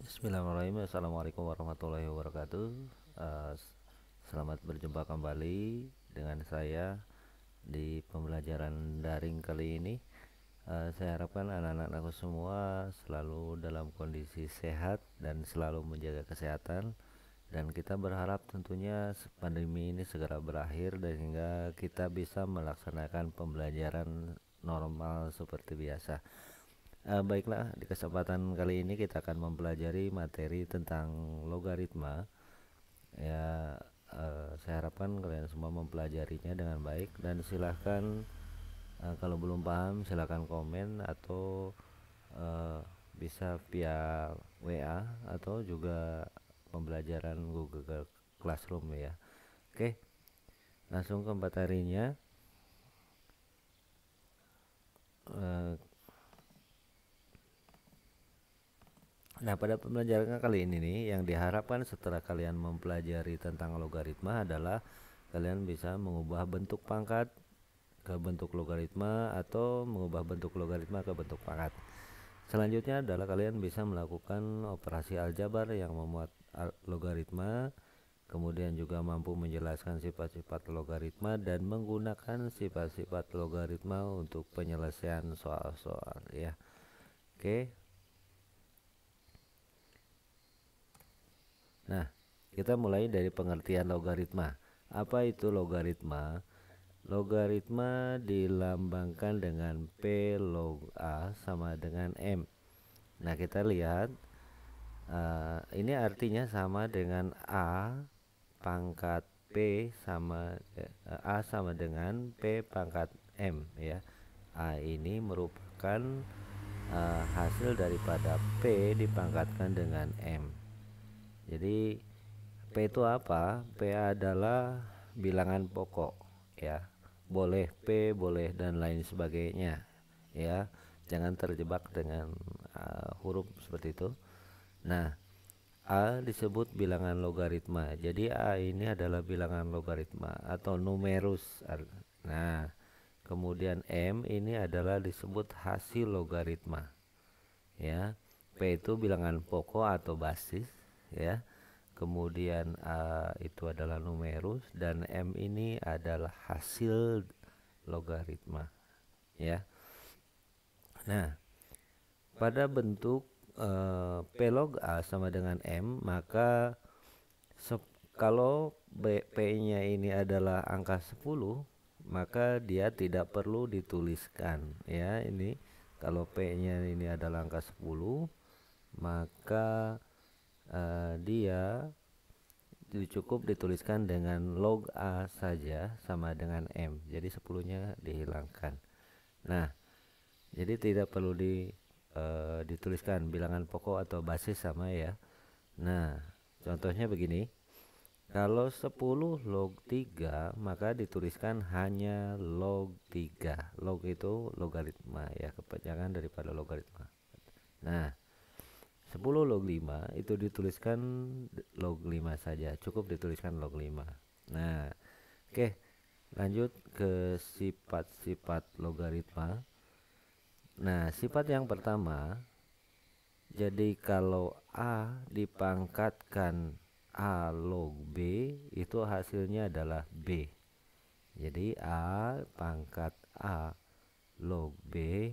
Bismillahirrahmanirrahim Assalamualaikum warahmatullahi wabarakatuh uh, Selamat berjumpa kembali dengan saya di pembelajaran daring kali ini uh, Saya harapkan anak-anak aku semua selalu dalam kondisi sehat dan selalu menjaga kesehatan Dan kita berharap tentunya pandemi ini segera berakhir dan hingga kita bisa melaksanakan pembelajaran normal seperti biasa Uh, baiklah, di kesempatan kali ini kita akan mempelajari materi tentang logaritma. Ya, uh, saya harapkan kalian semua mempelajarinya dengan baik dan silahkan uh, kalau belum paham silahkan komen atau uh, bisa via WA atau juga pembelajaran Google Classroom ya. Oke, langsung ke materinya. Nah, pada pembelajaran kali ini nih yang diharapkan setelah kalian mempelajari tentang logaritma adalah kalian bisa mengubah bentuk pangkat ke bentuk logaritma atau mengubah bentuk logaritma ke bentuk pangkat. Selanjutnya adalah kalian bisa melakukan operasi aljabar yang memuat logaritma, kemudian juga mampu menjelaskan sifat-sifat logaritma dan menggunakan sifat-sifat logaritma untuk penyelesaian soal-soal ya. Oke, Nah, kita mulai dari pengertian logaritma. Apa itu logaritma? Logaritma dilambangkan dengan P log A sama dengan M. Nah, kita lihat uh, ini artinya sama dengan A pangkat P sama uh, A sama dengan P pangkat M ya. A ini merupakan uh, hasil daripada P dipangkatkan dengan M. Jadi P itu apa? P adalah bilangan pokok ya. Boleh P, boleh dan lain sebagainya ya. Jangan terjebak dengan uh, huruf seperti itu. Nah, A disebut bilangan logaritma. Jadi A ini adalah bilangan logaritma atau numerus. Nah, kemudian M ini adalah disebut hasil logaritma. Ya. P itu bilangan pokok atau basis ya kemudian A eh, itu adalah numerus dan M ini adalah hasil logaritma ya nah pada bentuk eh, P log A sama dengan M maka kalau P-nya ini adalah angka 10 maka dia tidak perlu dituliskan ya ini kalau P-nya ini adalah angka 10 maka uh, dia cukup dituliskan dengan log A saja sama dengan M jadi sepuluhnya dihilangkan nah jadi tidak perlu di uh, dituliskan bilangan pokok atau basis sama ya nah contohnya begini kalau 10 log 3 maka dituliskan hanya log 3 log itu logaritma ya kepanjangan daripada logaritma nah 10 log 5 itu dituliskan log 5 saja cukup dituliskan log 5 nah oke okay, lanjut ke sifat-sifat logaritma nah sifat yang pertama jadi kalau A dipangkatkan A log B itu hasilnya adalah B jadi A pangkat A log B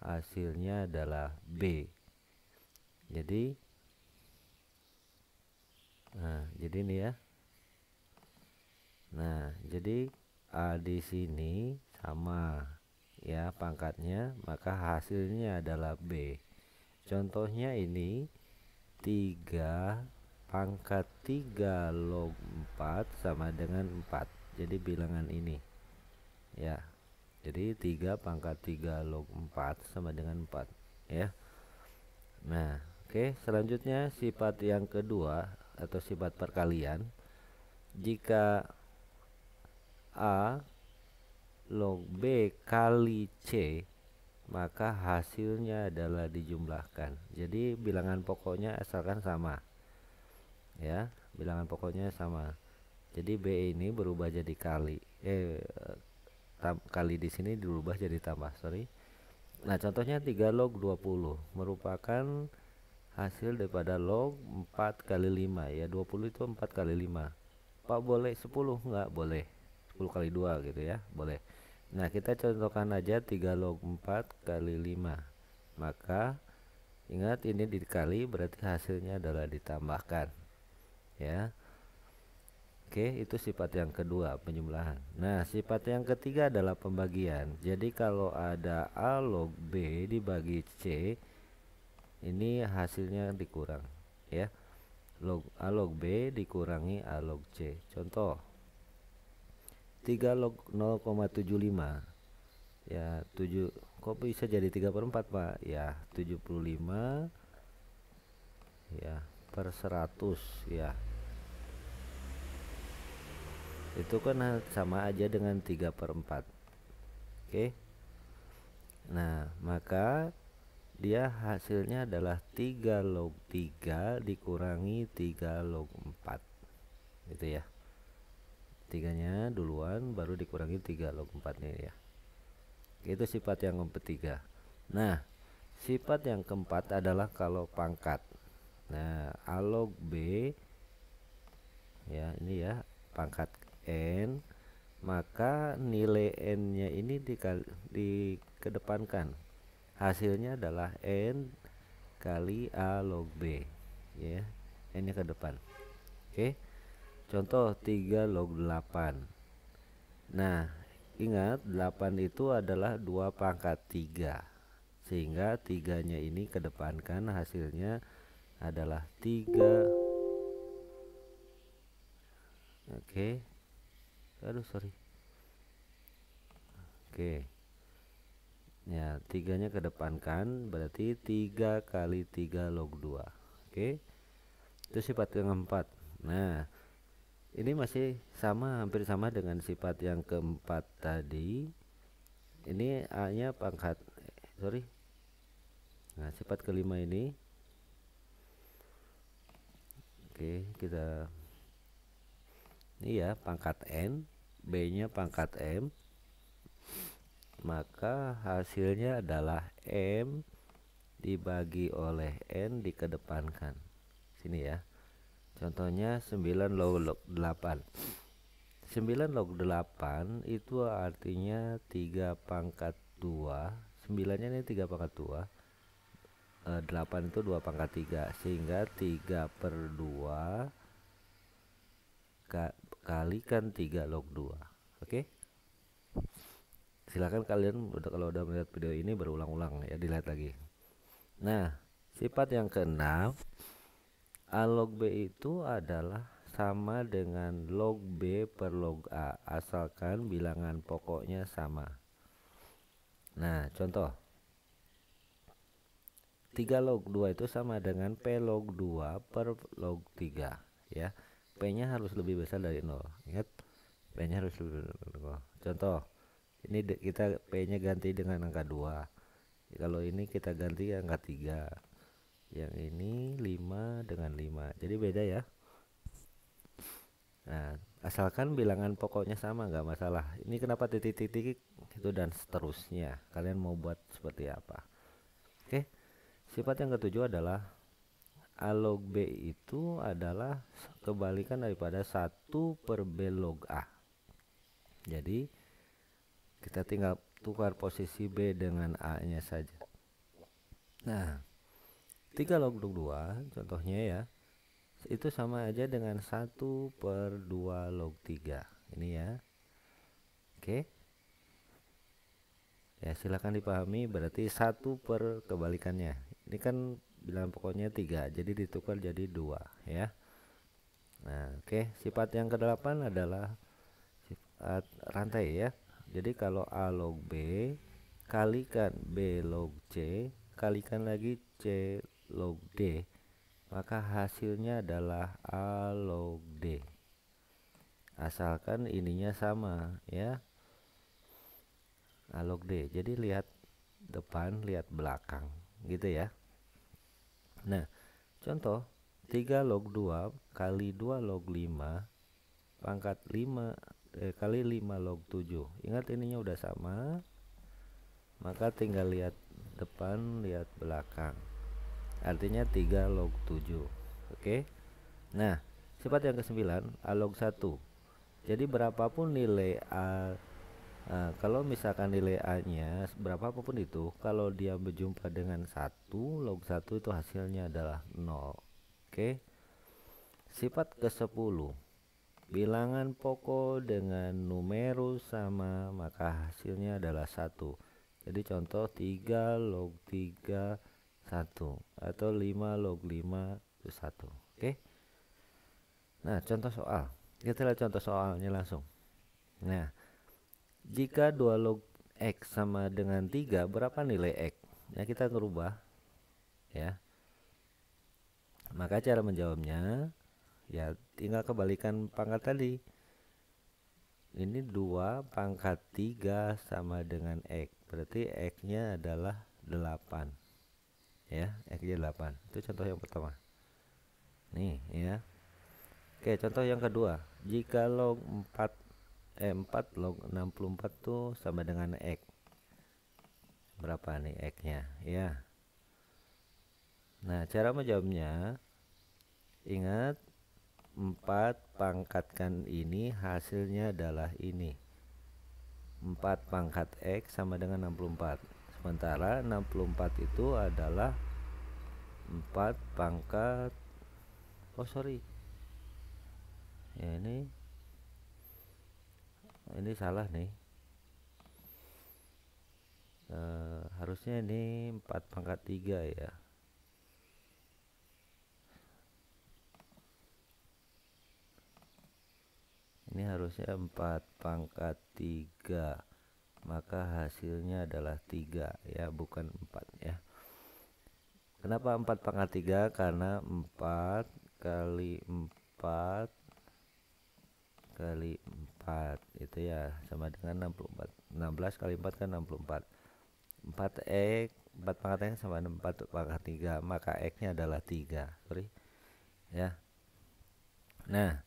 hasilnya adalah B jadi nah jadi ini ya nah jadi A di sini sama ya pangkatnya maka hasilnya adalah B contohnya ini 3 pangkat 3 log 4 sama dengan 4 jadi bilangan ini ya jadi 3 pangkat 3 log 4 sama dengan 4 ya nah Oke, selanjutnya sifat yang kedua atau sifat perkalian. Jika A log B kali C maka hasilnya adalah dijumlahkan. Jadi bilangan pokoknya asalkan sama. Ya, bilangan pokoknya sama. Jadi B ini berubah jadi kali. Eh tam, kali di sini dirubah jadi tambah, sorry. Nah, contohnya 3 log 20 merupakan hasil daripada log 4 kali 5 ya 20 itu 4 kali 5 Pak boleh 10 enggak boleh 10 kali 2 gitu ya boleh Nah kita contohkan aja 3 log 4 kali 5 maka ingat ini dikali berarti hasilnya adalah ditambahkan ya Oke itu sifat yang kedua penjumlahan Nah sifat yang ketiga adalah pembagian Jadi kalau ada A log B dibagi C ini hasilnya dikurang ya log A log B dikurangi A log C contoh 3 log 0,75 ya 7 kok bisa jadi 3 per 4 Pak ya 75 ya per 100 ya itu kan sama aja dengan 3 per 4 oke okay. nah maka dia hasilnya adalah 3 log 3 dikurangi 3 log 4 gitu ya tiganya duluan baru dikurangi 3 log 4 nih ya itu sifat yang tiga nah sifat yang keempat adalah kalau pangkat nah A log B ya ini ya pangkat N maka nilai N nya ini di dikedepankan hasilnya adalah n kali a log b ya n nya ke depan oke okay. contoh 3 log 8 nah ingat 8 itu adalah 2 pangkat 3 sehingga tiganya ini kedepankan hasilnya adalah 3 oke okay. aduh sorry oke okay. Ya, tiganya ke depan kan berarti tiga kali tiga log dua, Oke. Okay? Itu sifat yang keempat. Nah, ini masih sama hampir sama dengan sifat yang keempat tadi. Ini A-nya pangkat sorry. Nah, sifat kelima ini Oke, okay, kita ini ya pangkat n, b-nya pangkat m, maka hasilnya adalah M dibagi oleh N dikedepankan sini ya contohnya 9 log 8 9 log 8 itu artinya 3 pangkat 2 9 nya ini 3 pangkat 2 8 eh, itu 2 pangkat 3 sehingga 3 per 2 kalikan 3 log 2 oke okay? silakan kalian udah kalau udah melihat video ini berulang-ulang ya dilihat lagi nah sifat yang keenam A log B itu adalah sama dengan log B per log A asalkan bilangan pokoknya sama nah contoh 3 log 2 itu sama dengan P log 2 per log 3 ya P nya harus lebih besar dari 0 ingat P nya harus lebih besar dari 0 contoh ini kita p nya ganti dengan angka 2 kalau ini kita ganti angka 3 yang ini 5 dengan 5 jadi beda ya nah asalkan bilangan pokoknya sama nggak masalah ini kenapa titik-titik itu dan seterusnya kalian mau buat seperti apa oke sifat yang ketujuh adalah a log B itu adalah kebalikan daripada satu per B log A. Jadi kita tinggal tukar posisi B dengan A nya saja nah 3 log 2 contohnya ya itu sama aja dengan 1 per 2 log 3 ini ya oke okay. ya silahkan dipahami berarti 1 per kebalikannya ini kan bilang pokoknya 3 jadi ditukar jadi 2 ya nah oke okay. sifat yang kedelapan adalah sifat rantai ya jadi kalau A log B kalikan B log C kalikan lagi C log D maka hasilnya adalah A log D asalkan ininya sama ya A log D jadi lihat depan lihat belakang gitu ya nah contoh 3 log 2 kali 2 log 5 pangkat 5 eh, kali 5 log 7 ingat ininya udah sama maka tinggal lihat depan lihat belakang artinya 3 log 7 oke okay? nah sifat yang ke-9 A log 1 jadi berapapun nilai A Nah, kalau misalkan nilai A nya berapapun itu kalau dia berjumpa dengan 1 log 1 itu hasilnya adalah 0 oke okay? sifat ke 10 bilangan pokok dengan numerus sama maka hasilnya adalah satu jadi contoh 3 log 3 1 atau 5 log 5 itu 1 oke okay? nah contoh soal kita lihat contoh soalnya langsung nah jika 2 log X sama dengan 3 berapa nilai X ya kita merubah ya maka cara menjawabnya ya tinggal kebalikan pangkat tadi ini dua pangkat 3 sama dengan X berarti X nya adalah 8 ya X nya 8 itu contoh yang pertama nih ya Oke contoh yang kedua jika log 4 eh, 4 log 64 tuh sama dengan X berapa nih X nya ya Nah cara menjawabnya ingat 4 pangkatkan ini hasilnya adalah ini 4 pangkat X sama dengan 64 sementara 64 itu adalah 4 pangkat oh sorry ya ini ini salah nih e, harusnya ini 4 pangkat 3 ya ini harusnya 4 pangkat 3 maka hasilnya adalah 3 ya bukan 4 ya kenapa 4 pangkat 3 karena 4 kali 4 kali 4 itu ya sama dengan 64 16 kali 4 kan 64 4 X 4 pangkat X sama 4 pangkat 3 maka X nya adalah 3 sorry ya nah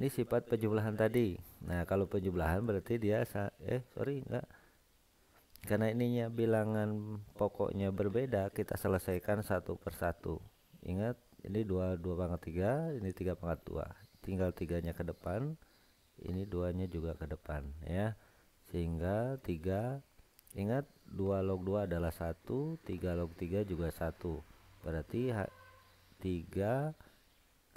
ini sifat penjumlahan tadi nah kalau penjumlahan berarti dia eh sorry enggak karena ininya bilangan pokoknya berbeda kita selesaikan satu persatu ingat ini dua dua pangkat tiga ini tiga pangkat dua tinggal tiganya ke depan ini duanya juga ke depan ya sehingga tiga ingat dua log dua adalah satu tiga log tiga juga satu berarti tiga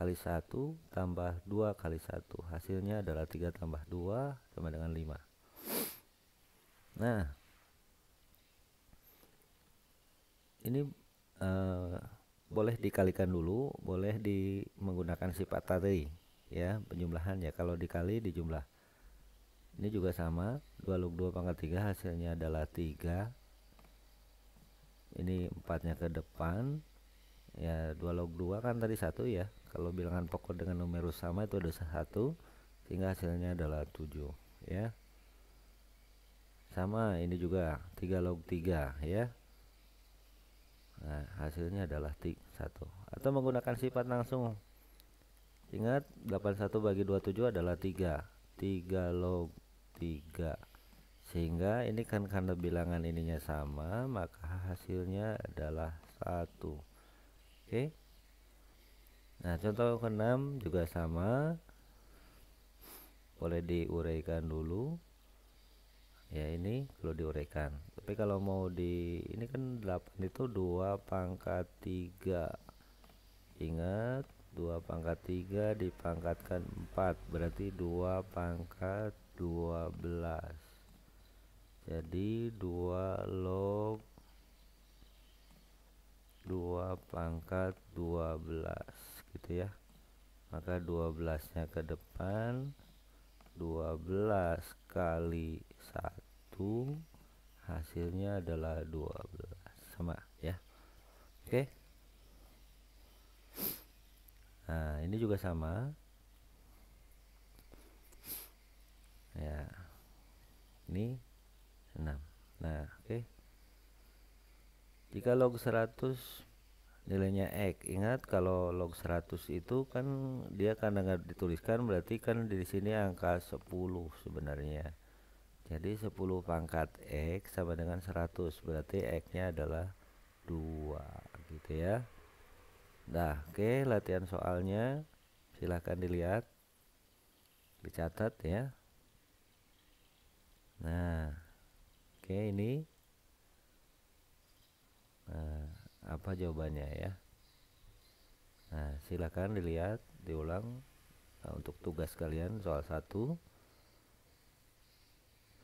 kali 1 tambah 2 kali 1 hasilnya adalah 3 tambah 2 sama dengan 5 nah ini eh, boleh dikalikan dulu boleh di menggunakan sifat tadi ya penjumlahan ya kalau dikali dijumlah ini juga sama 2 log 2 pangkat 3 hasilnya adalah 3 ini empatnya ke depan ya 2 log 2 kan tadi satu ya kalau bilangan pokok dengan numerus sama itu ada satu sehingga hasilnya adalah 7 ya sama ini juga 3 log 3 ya nah hasilnya adalah tik 1 atau menggunakan sifat langsung ingat 81 bagi 27 adalah 3 3 log 3 sehingga ini kan karena bilangan ininya sama maka hasilnya adalah 1 oke okay? Nah, contoh keenam juga sama. Boleh diuraikan dulu. Ya, ini perlu diuraikan. Tapi kalau mau di ini kan 8 itu 2 pangkat 3. Ingat, 2 pangkat 3 dipangkatkan 4, berarti 2 pangkat 12. Jadi 2 log 2 pangkat 12 gitu ya maka 12 nya ke depan 12 kali 1 hasilnya adalah 12 sama ya oke okay. nah ini juga sama ya ini 6 nah oke okay. jika log 100 nilainya X. Ingat kalau log 100 itu kan dia karena nggak dituliskan berarti kan di sini angka 10 sebenarnya. Jadi 10 pangkat X sama dengan 100 berarti X-nya adalah 2 gitu ya. Nah oke okay, latihan soalnya silahkan dilihat dicatat ya. Nah oke okay, ini. Nah apa jawabannya ya nah silahkan dilihat diulang nah, untuk tugas kalian soal 1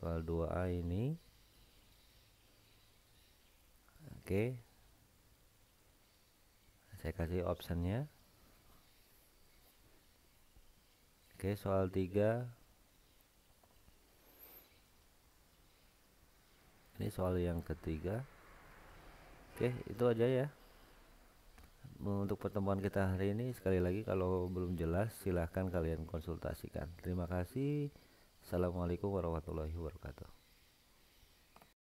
soal 2A ini oke okay. saya kasih optionnya oke okay, soal 3 ini soal yang ketiga Oke, itu aja ya. Untuk pertemuan kita hari ini sekali lagi kalau belum jelas silahkan kalian konsultasikan. Terima kasih. Assalamualaikum warahmatullahi wabarakatuh.